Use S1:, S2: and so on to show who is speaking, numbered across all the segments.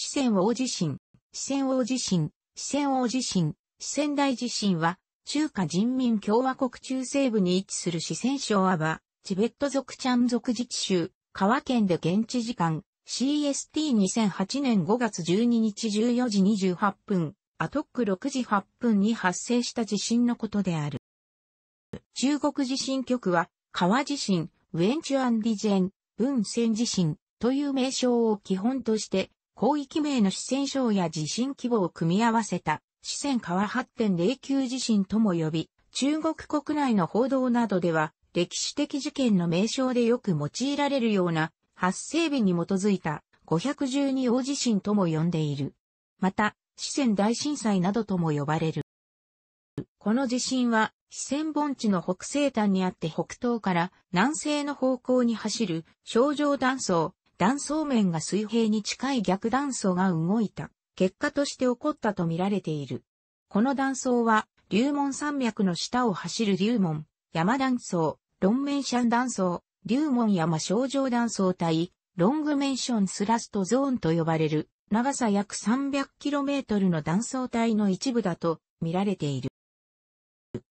S1: 四川大地震、四川大地震、四川大地震、四川大地震は、中華人民共和国中西部に位置する四川省アバ、チベット族チャン族自治州、川県で現地時間、CST2008 年5月12日14時28分、アトック6時8分に発生した地震のことである。中国地震局は、川地震、ウェンチュアンディジェン、文ン地震という名称を基本として、広域名の四川省や地震規模を組み合わせた、四川川8.09地震とも呼び、中国国内の報道などでは、歴史的事件の名称でよく用いられるような、発生日に基づいた512大地震とも呼んでいる。また、四川大震災などとも呼ばれる。この地震は、四川盆地の北西端にあって北東から南西の方向に走る、症状断層、断層面が水平に近い逆断層が動いた結果として起こったと見られている。この断層は、流門山脈の下を走る流門、山断層、ロンメンシャン断層、流門山症状断層帯、ロングメンションスラストゾーンと呼ばれる、長さ約 300km の断層帯の一部だと見られている。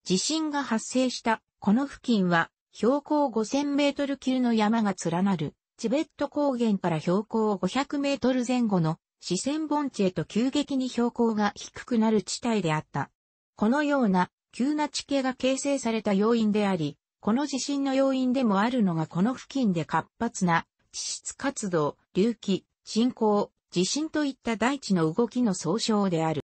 S1: 地震が発生したこの付近は標高5000メートル級の山が連なるチベット高原から標高500メートル前後の四川盆地へと急激に標高が低くなる地帯であった。このような急な地形が形成された要因であり、この地震の要因でもあるのがこの付近で活発な地質活動、隆起、進行、地震といった大地の動きの総称である。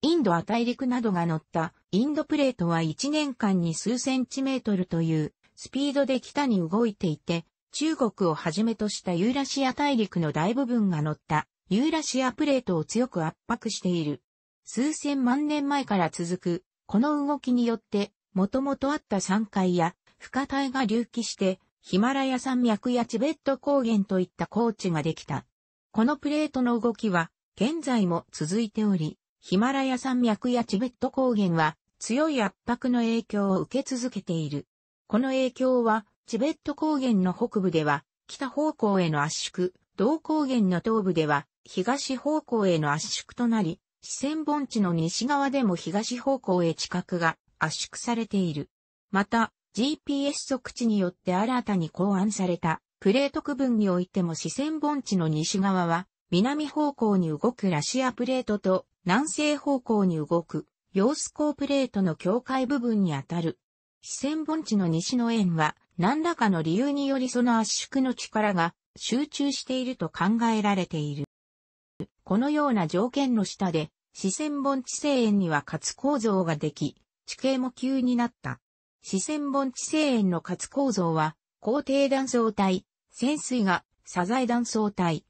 S1: インドア大陸などが乗ったインドプレートは1年間に数センチメートルというスピードで北に動いていて、中国をはじめとしたユーラシア大陸の大部分が乗ったユーラシアプレートを強く圧迫している。数千万年前から続く、この動きによって、もともとあった山海や、深帯が隆起して、ヒマラヤ山脈やチベット高原といった高地ができた。このプレートの動きは、現在も続いており、ヒマラヤ山脈やチベット高原は、強い圧迫の影響を受け続けている。この影響は、チベット高原の北部では、北方向への圧縮、同高原の東部では、東方向への圧縮となり、四川盆地の西側でも東方向へ地殻が圧縮されている。また、GPS 測地によって新たに考案された、プレート区分においても四川盆地の西側は、南方向に動くラシアプレートと南西方向に動くヨースコープレートの境界部分にあたる。四川盆地の西の円は何らかの理由によりその圧縮の力が集中していると考えられている。このような条件の下で、四川盆地西園には活構造ができ、地形も急になった。四川盆地西園の活構造は、高低断層帯、潜水がサザエ断層帯。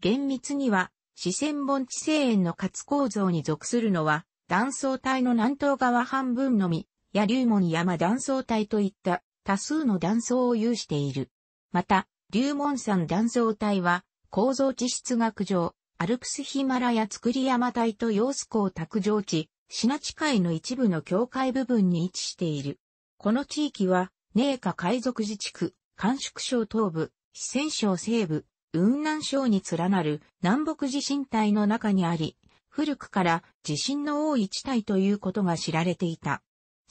S1: 厳密には、四川盆地西園の活構造に属するのは、断層帯の南東側半分のみ、や竜門山断層帯といった多数の断層を有している。また、龍門山断層帯は、構造地質学上、アルプスヒマラヤ造山帯と陽子港卓上地、シナ地界の一部の境界部分に位置している。この地域は、寧夏海賊自治区、甘粛省東部、四川省西部、雲南省に連なる南北地震帯の中にあり、古くから地震の多い地帯ということが知られていた。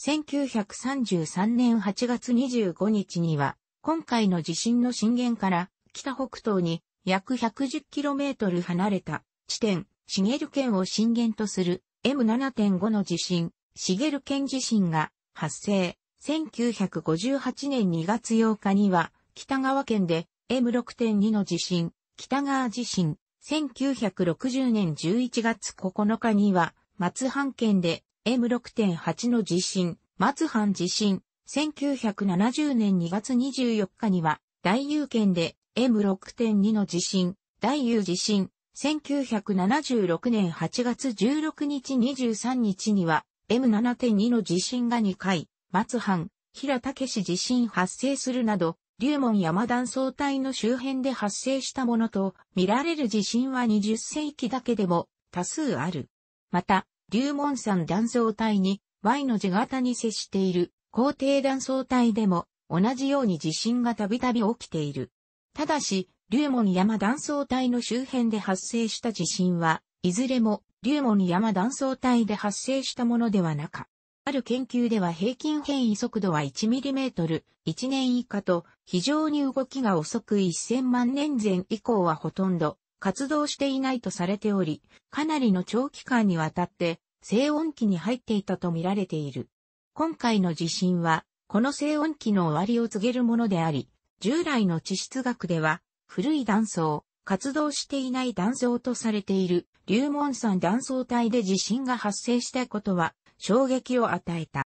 S1: 1933年8月25日には、今回の地震の震源から北北東に約 110km 離れた地点、シゲル県を震源とする M7.5 の地震、シゲル県地震が発生。1958年2月8日には北川県で M6.2 の地震、北川地震。1960年11月9日には松阪県で M6.8 の地震、松藩地震、1970年2月24日には、大有県で M6.2 の地震、大有地震、1976年8月16日23日には、M7.2 の地震が2回、松藩、平武市地震発生するなど、龍門山断層帯の周辺で発生したものと見られる地震は20世紀だけでも多数ある。また、龍門山断層帯に Y の字型に接している皇帝断層帯でも同じように地震がたびたび起きている。ただし、龍門山断層帯の周辺で発生した地震は、いずれも龍門山断層帯で発生したものではなか。ある研究では平均変異速度は 1mm、1年以下と非常に動きが遅く1000万年前以降はほとんど活動していないとされており、かなりの長期間にわたって静音期に入っていたとみられている。今回の地震は、この静音期の終わりを告げるものであり、従来の地質学では、古い断層、活動していない断層とされている、流門山断層帯で地震が発生したことは、衝撃を与えた。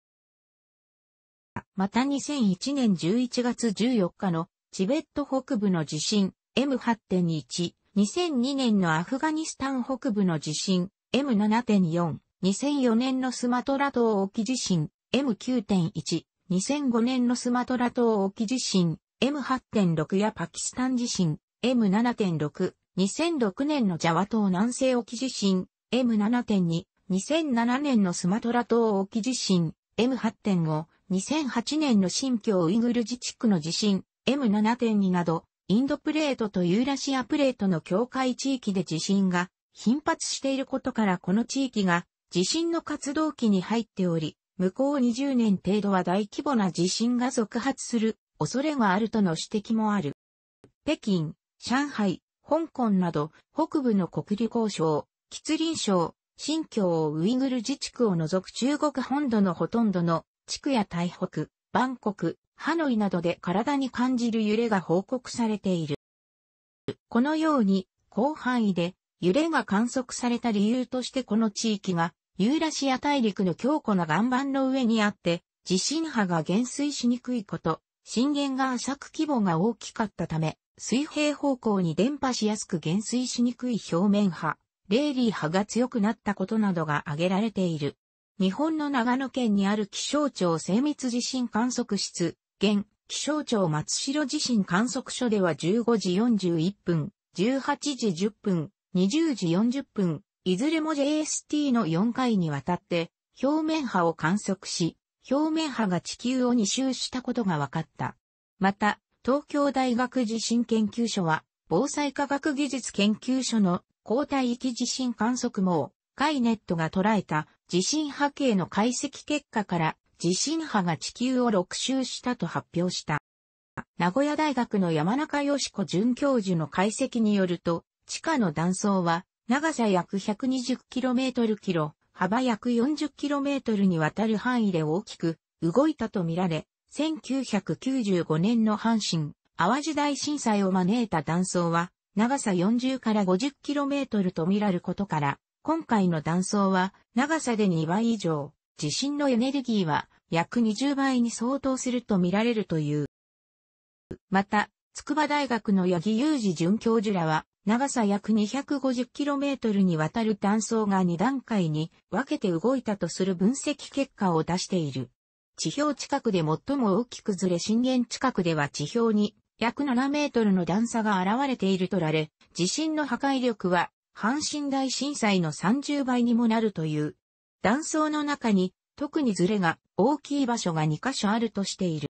S1: また2001年11月14日のチベット北部の地震 M8.1 2002年のアフガニスタン北部の地震 M7.4、2004年のスマトラ島沖地震 M9.1、2005年のスマトラ島沖地震 M8.6 やパキスタン地震 M7.6、2006年のジャワ島南西沖地震 M7.2、2007年のスマトラ島沖地震 M8.5、2008年の新疆ウイグル自治区の地震 M7.2 などインドプレートとユーラシアプレートの境界地域で地震が頻発していることからこの地域が地震の活動期に入っており、向こう20年程度は大規模な地震が続発する恐れがあるとの指摘もある。北京、上海、香港など北部の国立交渉、吉林省、新疆ウイグル自治区を除く中国本土のほとんどの地区や台北、バンコク、ハノイなどで体に感じる揺れが報告されている。このように、広範囲で揺れが観測された理由としてこの地域が、ユーラシア大陸の強固な岩盤の上にあって、地震波が減衰しにくいこと、震源が浅く規模が大きかったため、水平方向に伝播しやすく減衰しにくい表面波、レーリー波が強くなったことなどが挙げられている。日本の長野県にある気象庁精密地震観測室、現、気象庁松代地震観測所では15時41分、18時10分、20時40分、いずれも JST の4回にわたって、表面波を観測し、表面波が地球を2周したことが分かった。また、東京大学地震研究所は、防災科学技術研究所の交代域地震観測網、カイネットが捉えた地震波形の解析結果から、地震波が地球を6周したと発表した。名古屋大学の山中し子准教授の解析によると、地下の断層は長さ約 120km キロ、幅約 40km にわたる範囲で大きく動いたとみられ、1995年の阪神、淡路大震災を招いた断層は、長さ40から 50km と見られることから、今回の断層は長さで2倍以上、地震のエネルギーは約20倍に相当すると見られるという。また、筑波大学の八木雄二准教授らは、長さ約 250km にわたる断層が2段階に分けて動いたとする分析結果を出している。地表近くで最も大きくずれ震源近くでは地表に約7メートルの段差が現れているとられ、地震の破壊力は阪神大震災の30倍にもなるという断層の中に特にズレが大きい場所が2カ所あるとしている。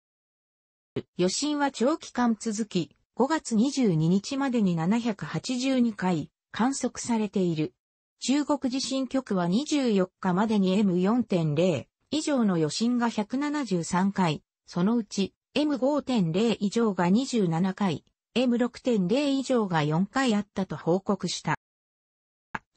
S1: 余震は長期間続き、5月22日までに782回観測されている。中国地震局は24日までに M4.0 以上の余震が173回、そのうち M5.0 以上が27回、M6.0 以上が4回あったと報告した。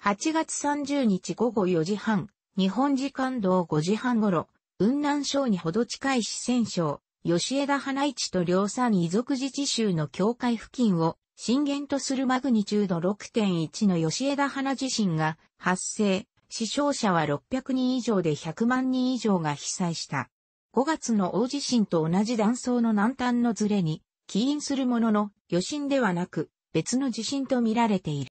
S1: 8月30日午後4時半、日本時間同5時半頃、雲南省にほど近い四川省、吉枝花市と両山遺族自治州の境界付近を震源とするマグニチュード6.1の吉枝花地震が発生、死傷者は600人以上で100万人以上が被災した。5月の大地震と同じ断層の南端のズレに起因するものの余震ではなく別の地震と見られている。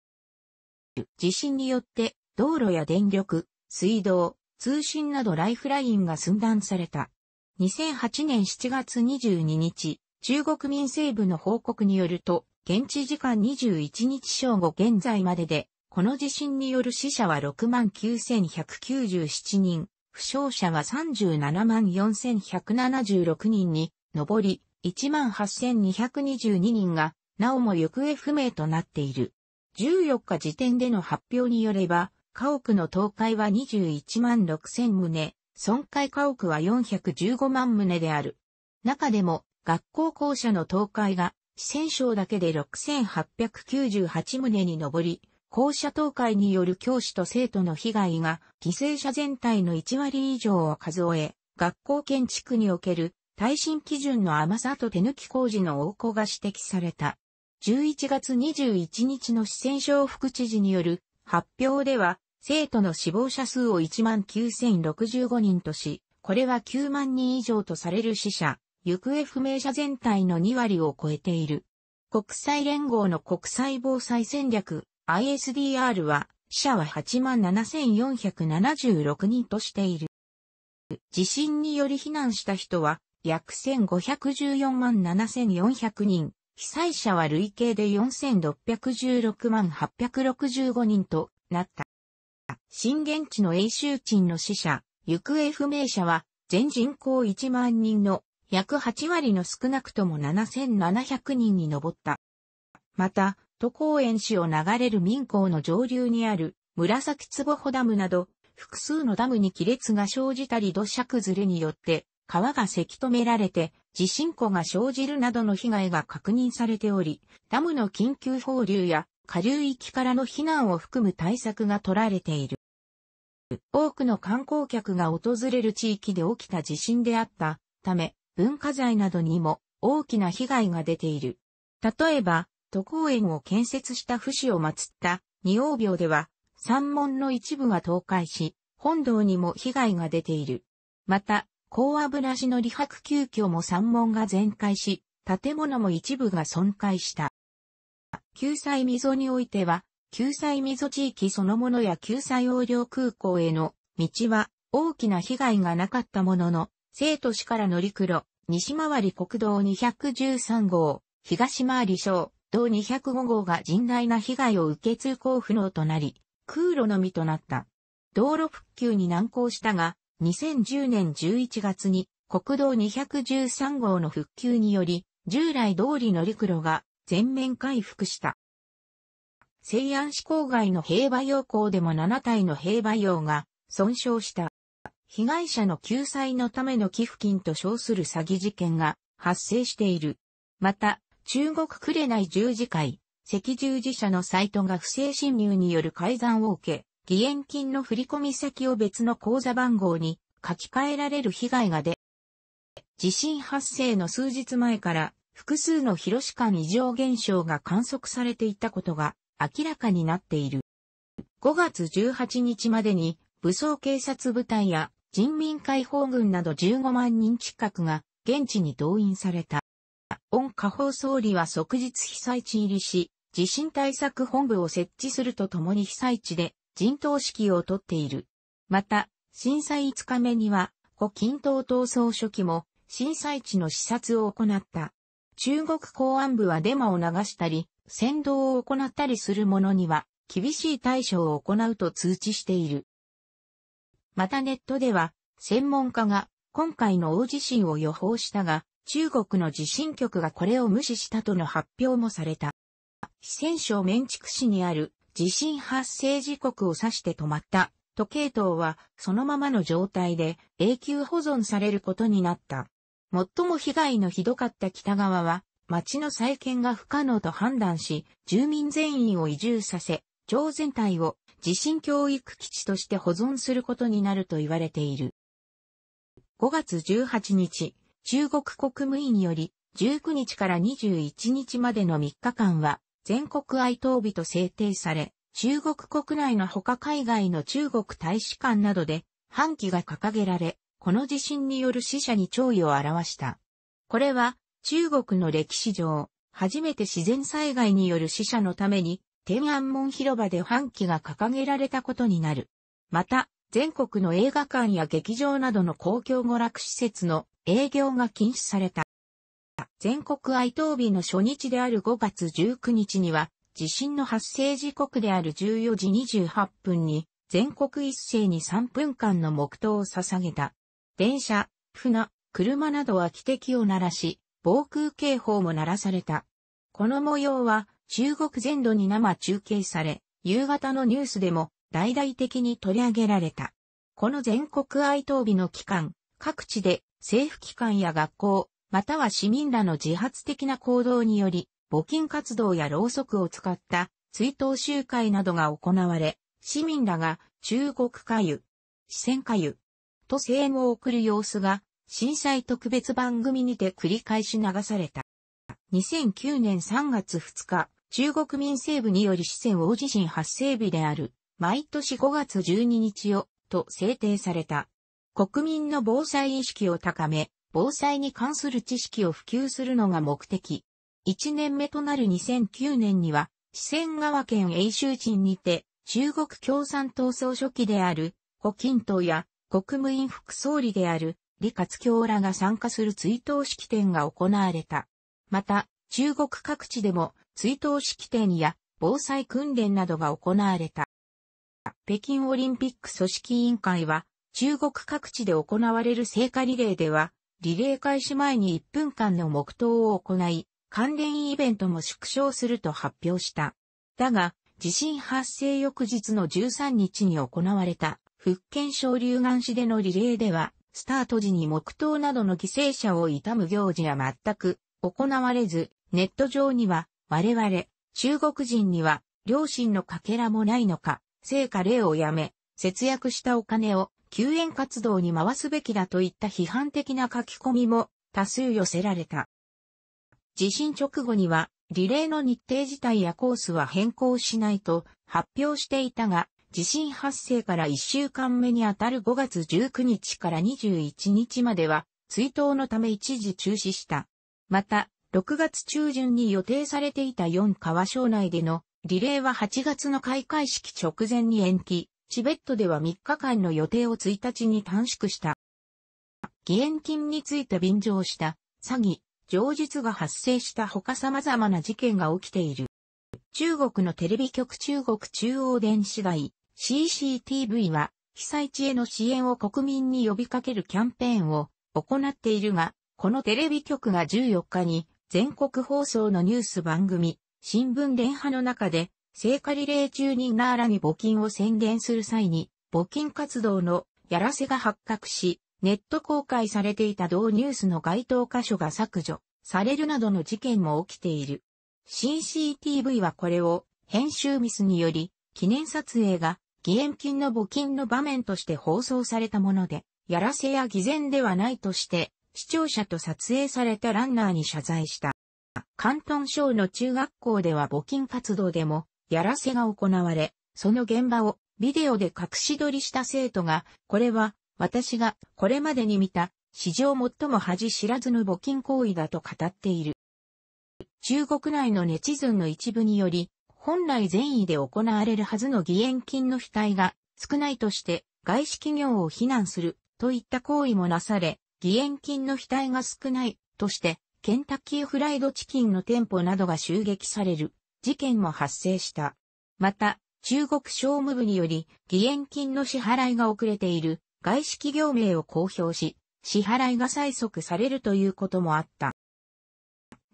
S1: 地震によって道路や電力、水道、通信などライフラインが寸断された。2008年7月22日、中国民政部の報告によると、現地時間21日正午現在までで、この地震による死者は69,197人、負傷者は374,176人に上り、18,222人が、なおも行方不明となっている。14日時点での発表によれば、家屋の倒壊は21万6000棟、損壊家屋は415万棟である。中でも、学校校舎の倒壊が、四川省だけで6898棟に上り、校舎倒壊による教師と生徒の被害が、犠牲者全体の1割以上を数え、学校建築における耐震基準の甘さと手抜き工事の横行が指摘された。11月21日の四川省副知事による発表では、生徒の死亡者数を19,065人とし、これは9万人以上とされる死者、行方不明者全体の2割を超えている。国際連合の国際防災戦略 ISDR は、死者は87,476人としている。地震により避難した人は、約1514万7400人、被災者は累計で4616万865人となった。震源地の永州鎮の死者、行方不明者は全人口1万人の約8割の少なくとも7700人に上った。また、都公園市を流れる民港の上流にある紫坪穂ダムなど、複数のダムに亀裂が生じたり土砂崩れによって川がせき止められて地震湖が生じるなどの被害が確認されており、ダムの緊急放流や下流域からの避難を含む対策が取られている。多くの観光客が訪れる地域で起きた地震であったため、文化財などにも大きな被害が出ている。例えば、都公園を建設した不死を祀った仁王廟では、山門の一部が倒壊し、本堂にも被害が出ている。また、高油市の理白急遽も山門が全壊し、建物も一部が損壊した。救済溝においては、救済溝地域そのものや救済横領空港への道は大きな被害がなかったものの、生徒市から乗り黒、西回り国道213号、東回り省、道205号が甚大な被害を受け通行不能となり、空路のみとなった。道路復旧に難航したが、2010年11月に国道213号の復旧により、従来通りの陸路が全面回復した。西安市郊外の平和洋港でも7体の平和洋が損傷した。被害者の救済のための寄付金と称する詐欺事件が発生している。また、中国くれない十字会、赤十字社のサイトが不正侵入による改ざんを受け、義援金の振込先を別の口座番号に書き換えられる被害が出、地震発生の数日前から複数の広市間異常現象が観測されていたことが明らかになっている。5月18日までに武装警察部隊や人民解放軍など15万人近くが現地に動員された。温家法総理は即日被災地入りし、地震対策本部を設置するとともに被災地で陣頭指揮をとっている。また、震災5日目には、胡錦涛闘争初期も震災地の視察を行った。中国公安部はデマを流したり、先導を行ったりする者には、厳しい対処を行うと通知している。またネットでは、専門家が今回の大地震を予報したが、中国の地震局がこれを無視したとの発表もされた。四川省綿竹市にある地震発生時刻を指して止まった時計塔はそのままの状態で永久保存されることになった。最も被害のひどかった北側は町の再建が不可能と判断し、住民全員を移住させ、町全体を地震教育基地として保存することになると言われている。5月18日、中国国務院により、19日から21日までの3日間は、全国哀悼日と制定され、中国国内の他海外の中国大使館などで、半旗が掲げられ、この地震による死者に弔意を表した。これは、中国の歴史上、初めて自然災害による死者のために、天安門広場で半旗が掲げられたことになる。また、全国の映画館や劇場などの公共娯楽施設の営業が禁止された。全国哀悼日の初日である5月19日には、地震の発生時刻である14時28分に、全国一斉に3分間の黙祷を捧げた。電車、船、車などは汽笛を鳴らし、防空警報も鳴らされた。この模様は、中国全土に生中継され、夕方のニュースでも大々的に取り上げられた。この全国哀悼日の期間、各地で政府機関や学校、または市民らの自発的な行動により、募金活動やろうそくを使った追悼集会などが行われ、市民らが中国か油、四川か油と声援を送る様子が震災特別番組にて繰り返し流された。2009年3月2日、中国民政部により四川大地震発生日である、毎年5月12日を、と制定された。国民の防災意識を高め、防災に関する知識を普及するのが目的。1年目となる2009年には、四川川県永州鎮にて、中国共産党総書記である、胡錦涛や国務院副総理である李克強らが参加する追悼式典が行われた。また、中国各地でも追悼式典や防災訓練などが行われた。北京オリンピック組織委員会は、中国各地で行われる聖火リレーでは、リレー開始前に1分間の黙祷を行い、関連イベントも縮小すると発表した。だが、地震発生翌日の13日に行われた、福建省流岸市でのリレーでは、スタート時に黙祷などの犠牲者を悼む行事は全く行われず、ネット上には、我々、中国人には、良心のかけらもないのか、聖火礼をやめ、節約したお金を救援活動に回すべきだといった批判的な書き込みも多数寄せられた。地震直後には、リレーの日程自体やコースは変更しないと発表していたが、地震発生から1週間目にあたる5月19日から21日までは、追悼のため一時中止した。また、6月中旬に予定されていた4川省内でのリレーは8月の開会式直前に延期、チベットでは3日間の予定を1日に短縮した。義援金について便乗した詐欺、上述が発生した他様々な事件が起きている。中国のテレビ局中国中央電子台 CCTV は被災地への支援を国民に呼びかけるキャンペーンを行っているが、このテレビ局が14日に全国放送のニュース番組、新聞連波の中で聖火リレー中にナーラに募金を宣言する際に、募金活動のやらせが発覚し、ネット公開されていた同ニュースの該当箇所が削除されるなどの事件も起きている。CCTV はこれを編集ミスにより記念撮影が義援金の募金の場面として放送されたもので、やらせや偽善ではないとして視聴者と撮影されたランナーに謝罪した。関東省の中学校では募金活動でもやらせが行われ、その現場をビデオで隠し撮りした生徒が、これは私がこれまでに見た史上最も恥知らずの募金行為だと語っている。中国内のネチズンの一部により、本来善意で行われるはずの義援金の額が少ないとして外資企業を非難するといった行為もなされ、義援金の額が少ないとしてケンタッキーフライドチキンの店舗などが襲撃される。事件も発生した。また、中国商務部により、義援金の支払いが遅れている外資企業名を公表し、支払いが催促されるということもあった。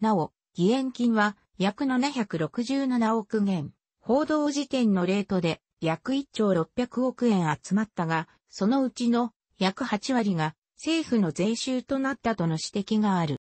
S1: なお、義援金は約767億元、報道時点のレートで約1兆600億円集まったが、そのうちの約8割が政府の税収となったとの指摘がある。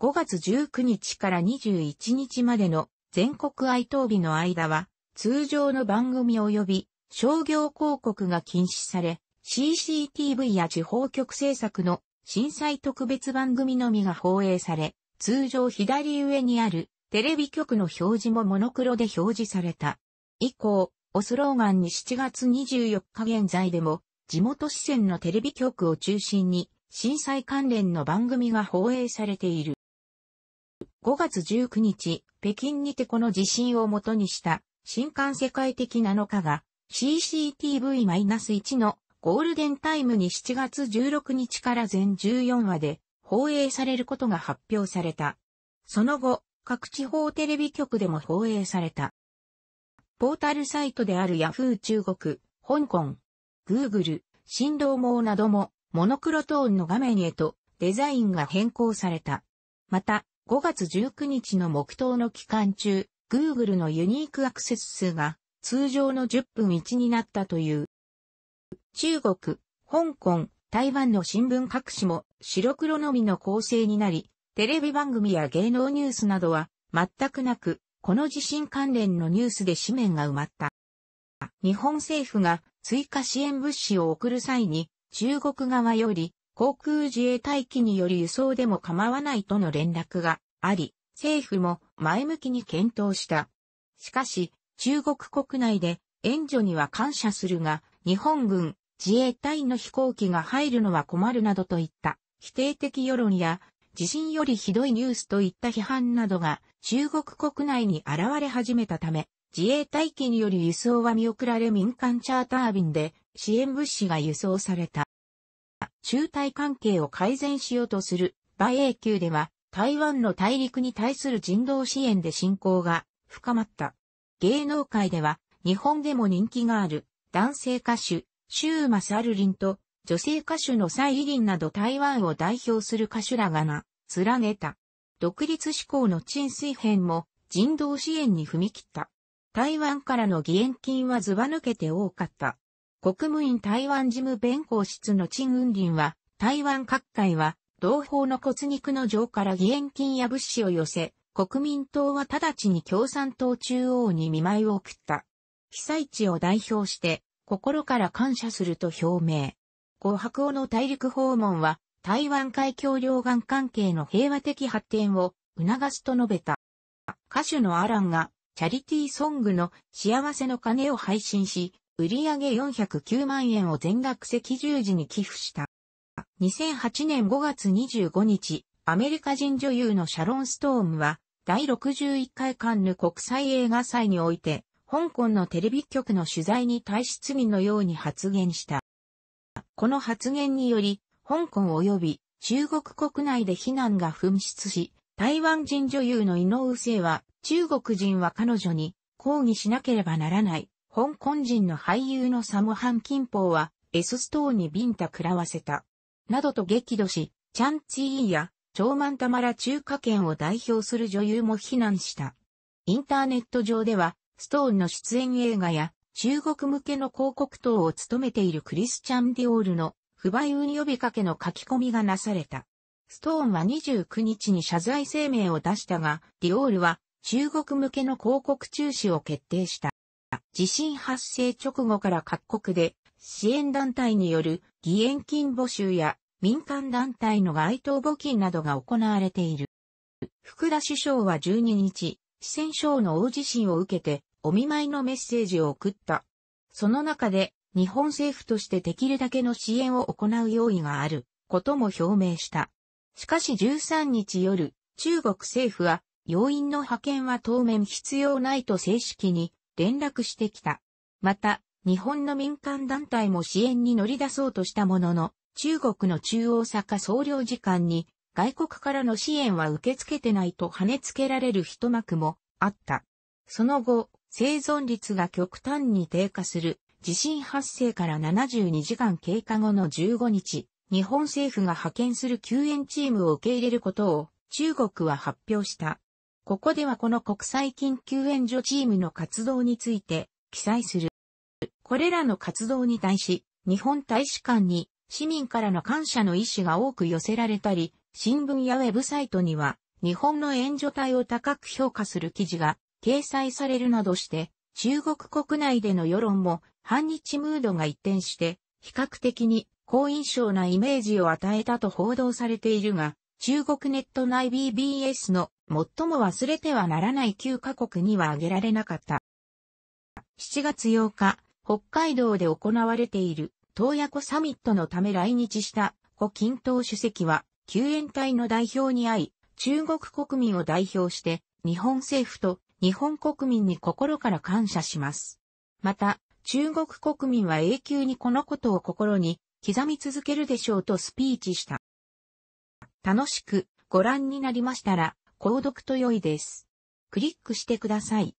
S1: 5月19日から21日までの全国哀悼日の間は、通常の番組及び商業広告が禁止され、CCTV や地方局制作の震災特別番組のみが放映され、通常左上にあるテレビ局の表示もモノクロで表示された。以降、おスローガンに7月24日現在でも、地元支線のテレビ局を中心に震災関連の番組が放映されている。5月19日、北京にてこの地震をもとにした新刊世界的7日が CCTV-1 のゴールデンタイムに7月16日から全14話で放映されることが発表された。その後、各地方テレビ局でも放映された。ポータルサイトである Yahoo 中国、香港、Google、振動網などもモノクロトーンの画面へとデザインが変更された。また、5月19日の黙祷の期間中、Google のユニークアクセス数が通常の10分1になったという。中国、香港、台湾の新聞各紙も白黒のみの構成になり、テレビ番組や芸能ニュースなどは全くなく、この地震関連のニュースで紙面が埋まった。日本政府が追加支援物資を送る際に中国側より航空自衛隊機による輸送でも構わないとの連絡があり、政府も前向きに検討した。しかし、中国国内で援助には感謝するが、日本軍、自衛隊の飛行機が入るのは困るなどといった否定的世論や地震よりひどいニュースといった批判などが中国国内に現れ始めたため、自衛隊機による輸送は見送られ民間チャーター便で支援物資が輸送された。中台関係を改善しようとする馬英九では台湾の大陸に対する人道支援で信仰が深まった。芸能界では日本でも人気がある男性歌手、シューマサルリンと女性歌手のサイリンなど台湾を代表する歌手らがな、連ねた。独立志向の陳水編も人道支援に踏み切った。台湾からの義援金はずば抜けて多かった。国務院台湾事務弁公室の陳雲林は、台湾各界は、同胞の骨肉の上から義援金や物資を寄せ、国民党は直ちに共産党中央に見舞いを送った。被災地を代表して、心から感謝すると表明。紅白王の大陸訪問は、台湾海峡両岸関係の平和的発展を促すと述べた。歌手のアランが、チャリティーソングの幸せの鐘を配信し、売上409万円を全額赤十字に寄付した。2008年5月25日、アメリカ人女優のシャロン・ストームは、第61回カンヌ国際映画祭において、香港のテレビ局の取材に対し罪のように発言した。この発言により、香港及び中国国内で非難が噴出し、台湾人女優の井上聖は、中国人は彼女に抗議しなければならない。香港人の俳優のサムハン・キンポーは、エスストーにビンタ食らわせた。などと激怒し、チャン・チーや、マン・タマら中華圏を代表する女優も非難した。インターネット上では、ストーンの出演映画や、中国向けの広告等を務めているクリスチャン・ディオールの不買運呼びかけの書き込みがなされた。ストーンは29日に謝罪声明を出したが、ディオールは中国向けの広告中止を決定した。地震発生直後から各国で支援団体による義援金募集や民間団体の該当募金などが行われている。福田首相は12日、四川省の大地震を受けてお見舞いのメッセージを送った。その中で日本政府としてできるだけの支援を行う用意があることも表明した。しかし13日夜、中国政府は要員の派遣は当面必要ないと正式に連絡してきた。また、日本の民間団体も支援に乗り出そうとしたものの、中国の中央坂総領事館に外国からの支援は受け付けてないと跳ねつけられる一幕もあった。その後、生存率が極端に低下する地震発生から72時間経過後の15日、日本政府が派遣する救援チームを受け入れることを中国は発表した。ここではこの国際緊急援助チームの活動について記載する。これらの活動に対し、日本大使館に市民からの感謝の意思が多く寄せられたり、新聞やウェブサイトには日本の援助隊を高く評価する記事が掲載されるなどして、中国国内での世論も反日ムードが一転して、比較的に好印象なイメージを与えたと報道されているが、中国ネット内 BBS の最も忘れてはならない9カ国には挙げられなかった。7月8日、北海道で行われている洞爺湖サミットのため来日した胡錦涛主席は救援隊の代表に会い、中国国民を代表して日本政府と日本国民に心から感謝します。また、中国国民は永久にこのことを心に刻み続けるでしょうとスピーチした。楽しくご覧になりましたら、購読と良いです。クリックしてください。